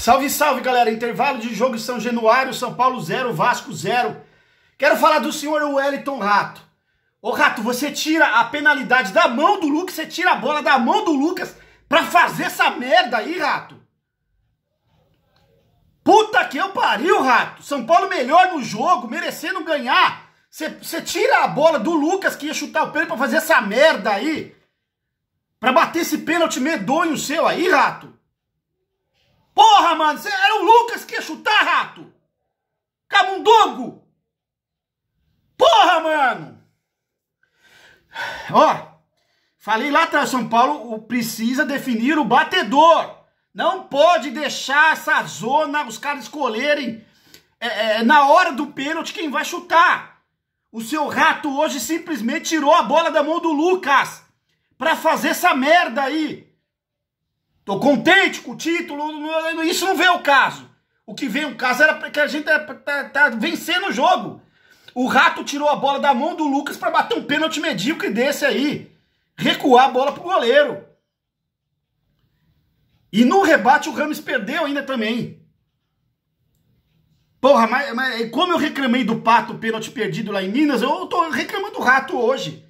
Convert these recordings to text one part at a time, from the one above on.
Salve, salve, galera. Intervalo de jogo em São Januário, São Paulo 0, Vasco 0. Quero falar do senhor Wellington Rato. Ô Rato, você tira a penalidade da mão do Lucas, você tira a bola da mão do Lucas pra fazer essa merda aí, Rato. Puta que eu pariu, Rato. São Paulo melhor no jogo, merecendo ganhar. Você tira a bola do Lucas que ia chutar o pênalti pra fazer essa merda aí. Pra bater esse pênalti medonho seu aí, Rato. Porra, mano, era o Lucas que ia chutar, rato! Camundongo! Porra, mano! Ó, falei lá atrás, São Paulo precisa definir o batedor. Não pode deixar essa zona, os caras escolherem é, é, é, na hora do pênalti quem vai chutar. O seu rato hoje simplesmente tirou a bola da mão do Lucas pra fazer essa merda aí. Estou contente com o título, isso não veio o caso. O que veio o caso era que a gente tá, tá, tá vencendo o jogo. O Rato tirou a bola da mão do Lucas para bater um pênalti medíocre desse aí. Recuar a bola pro goleiro. E no rebate o Ramos perdeu ainda também. Porra, mas, mas é como eu reclamei do Pato pênalti perdido lá em Minas, eu tô reclamando do Rato hoje.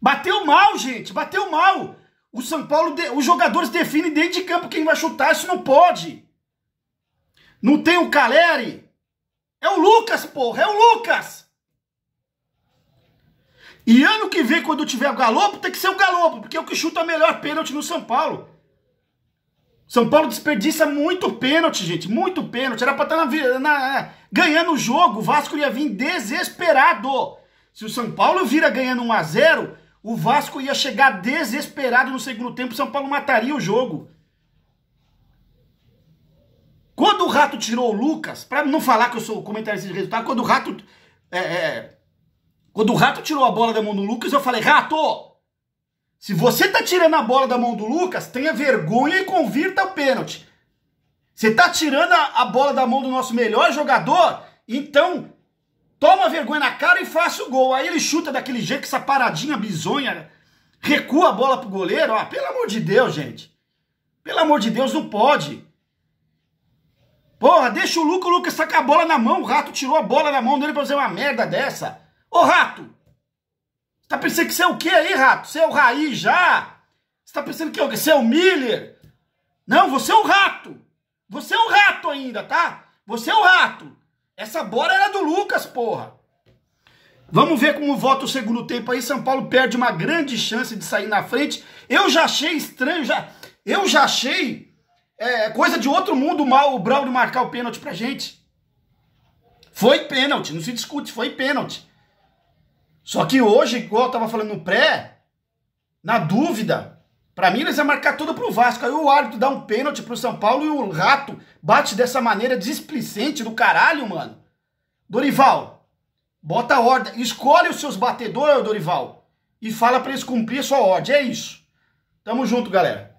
Bateu mal, gente, bateu mal. O São Paulo, os jogadores definem dentro de campo quem vai chutar, isso não pode. Não tem o Caleri. É o Lucas, porra, é o Lucas. E ano que vem, quando tiver o Galopo, tem que ser o Galopo, porque é o que chuta a melhor pênalti no São Paulo. São Paulo desperdiça muito pênalti, gente. Muito pênalti. Era pra estar tá na, na, é, ganhando o jogo. O Vasco ia vir desesperado. Se o São Paulo vira ganhando 1 a 0 o Vasco ia chegar desesperado no segundo tempo, São Paulo mataria o jogo. Quando o Rato tirou o Lucas, para não falar que eu sou comentarista de resultado, quando o Rato é, é, quando o Rato tirou a bola da mão do Lucas, eu falei: "Rato, se você tá tirando a bola da mão do Lucas, tenha vergonha e convirta o pênalti. Você tá tirando a, a bola da mão do nosso melhor jogador, então toma vergonha na cara e faça o gol. Aí ele chuta daquele jeito, com essa paradinha bizonha, recua a bola pro goleiro. Ó, ah, pelo amor de Deus, gente. Pelo amor de Deus, não pode. Porra, deixa o Lucas, o Lucas tá com a bola na mão. O Rato tirou a bola da mão dele pra fazer uma merda dessa. Ô, Rato! Você tá pensando que você é o quê aí, Rato? Você é o Raí já? Você tá pensando que é você é o Miller? Não, você é o Rato! Você é o Rato ainda, tá? Você é o Rato! Essa bola era do Lucas, porra. Vamos ver como vota o segundo tempo aí. São Paulo perde uma grande chance de sair na frente. Eu já achei estranho, já, eu já achei é, coisa de outro mundo mal o Braulio marcar o pênalti pra gente. Foi pênalti, não se discute, foi pênalti. Só que hoje, igual eu tava falando no pré, na dúvida, para mim, eles iam marcar tudo pro Vasco. Aí o árbitro dá um pênalti pro São Paulo e o rato bate dessa maneira displicente do caralho, mano. Dorival, bota a ordem. Escolhe os seus batedores, Dorival. E fala para eles cumprir a sua ordem. É isso. Tamo junto, galera.